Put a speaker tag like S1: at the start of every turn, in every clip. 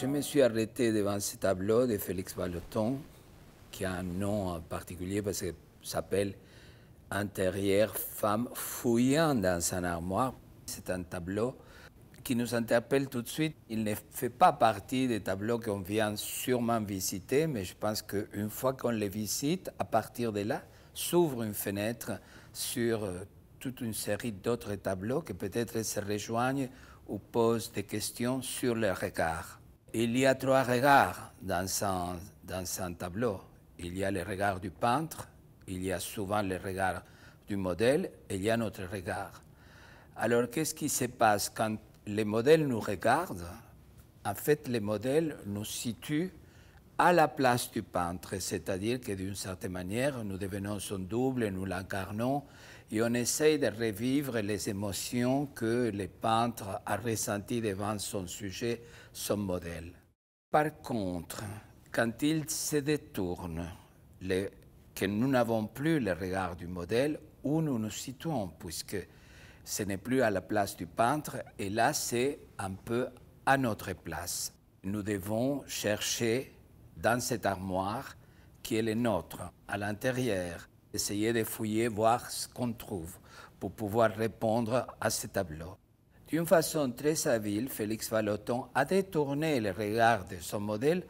S1: Je me suis arrêté devant ce tableau de Félix Vallotton, qui a un nom particulier parce qu'il s'appelle Intérieure, femme fouillant dans son armoire. C'est un tableau qui nous interpelle tout de suite. Il ne fait pas partie des tableaux qu'on vient sûrement visiter, mais je pense qu'une fois qu'on les visite, à partir de là, s'ouvre une fenêtre sur euh, toute une série d'autres tableaux qui peut-être se rejoignent ou posent des questions sur leur regard. Il y a trois regards dans un, dans tableau. Il y a le regard du peintre, il y a souvent le regard du modèle et il y a notre regard. Alors qu'est-ce qui se passe quand les modèles nous regardent En fait, les modèles nous situent à la place du peintre, c'est-à-dire que d'une certaine manière, nous devenons son double, nous l'incarnons, et on essaye de revivre les émotions que le peintre a ressenties devant son sujet, son modèle. Par contre, quand il se détourne, que nous n'avons plus le regard du modèle, où nous nous situons, puisque ce n'est plus à la place du peintre, et là c'est un peu à notre place. Nous devons chercher dans cette armoire qui est le nôtre, à l'intérieur, essayez de fouiller, voir ce qu'on trouve pour pouvoir répondre à ce tableau. D'une façon très habile, Félix Vallotton a détourné le regard de son modèle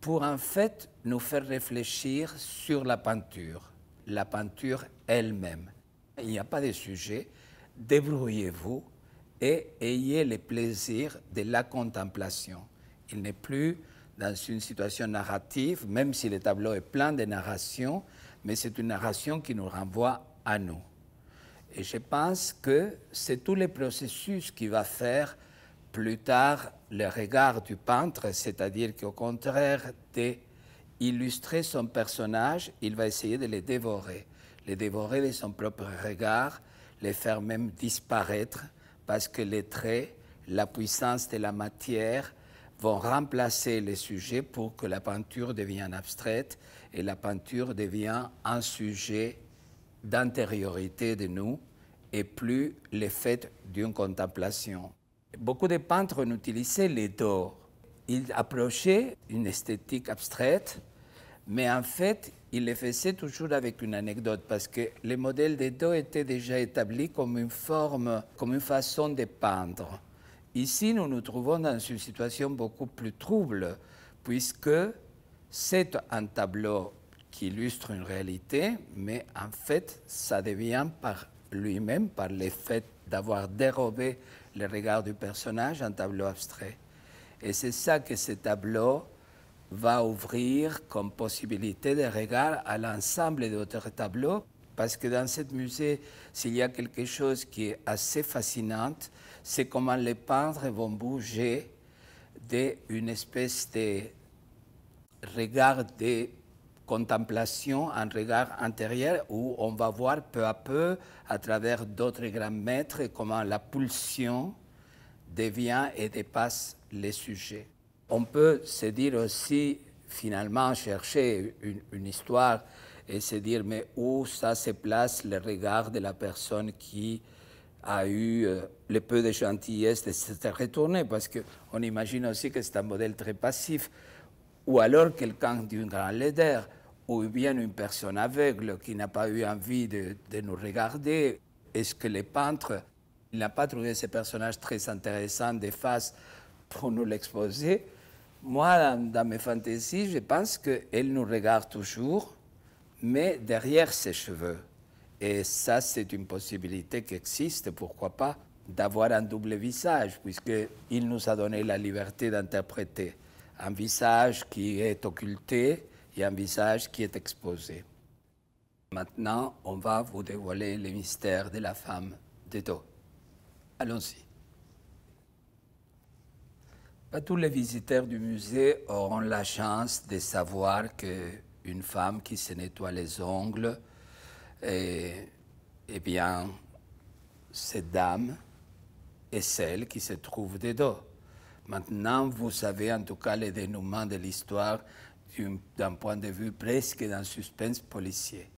S1: pour en fait nous faire réfléchir sur la peinture, la peinture elle-même. Il n'y a pas de sujet, débrouillez-vous et ayez le plaisir de la contemplation. Il n'est plus dans une situation narrative, même si le tableau est plein de narrations, mais c'est une narration qui nous renvoie à nous. Et je pense que c'est tout le processus qui va faire plus tard le regard du peintre, c'est-à-dire qu'au contraire d'illustrer son personnage, il va essayer de les dévorer, les dévorer de son propre regard, les faire même disparaître, parce que les traits, la puissance de la matière, vont remplacer les sujets pour que la peinture devienne abstraite et la peinture devient un sujet d'intériorité de nous et plus l'effet d'une contemplation. Beaucoup de peintres n'utilisaient les dos. Ils approchaient une esthétique abstraite, mais en fait, ils les faisaient toujours avec une anecdote, parce que les modèles des dos étaient déjà établis comme une forme, comme une façon de peindre. Ici, nous nous trouvons dans une situation beaucoup plus trouble, puisque c'est un tableau qui illustre une réalité, mais en fait, ça devient par lui-même, par le fait d'avoir dérobé le regard du personnage, un tableau abstrait. Et c'est ça que ce tableau va ouvrir comme possibilité de regard à l'ensemble d'autres tableaux parce que dans ce musée, s'il y a quelque chose qui est assez fascinant, c'est comment les peintres vont bouger d'une espèce de regard de contemplation, un regard intérieur où on va voir peu à peu, à travers d'autres grands maîtres, comment la pulsion devient et dépasse les sujets. On peut se dire aussi, finalement, chercher une, une histoire et se dire mais où ça se place le regard de la personne qui a eu eh, le peu de gentillesse de se retourner, parce qu'on imagine aussi que c'est un modèle très passif, ou alors quelqu'un d'une grande laideur, ou bien une personne aveugle qui n'a pas eu envie de, nous regarder. Est-ce que les peintres, n'a pas trouvé ces personnages très intéressants de face pour nous l'exposer Moi, dans, dans mes fantaisies, je pense qu'elle nous regarde toujours, mais derrière ses cheveux. Et ça, c'est une possibilité qui existe, pourquoi pas, d'avoir un double visage, puisqu'il nous a donné la liberté d'interpréter un visage qui est occulté et un visage qui est exposé. Maintenant, on va vous dévoiler les mystères de la femme d'Edo. Allons-y. Pas tous les visiteurs du musée auront la chance de savoir que une femme qui se nettoie les ongles. Et, et eh bien, cette dame est celle qui se trouve dedans. Maintenant, vous savez en tout cas le dénouement de l'histoire d'un point de vue presque d'un suspense policier.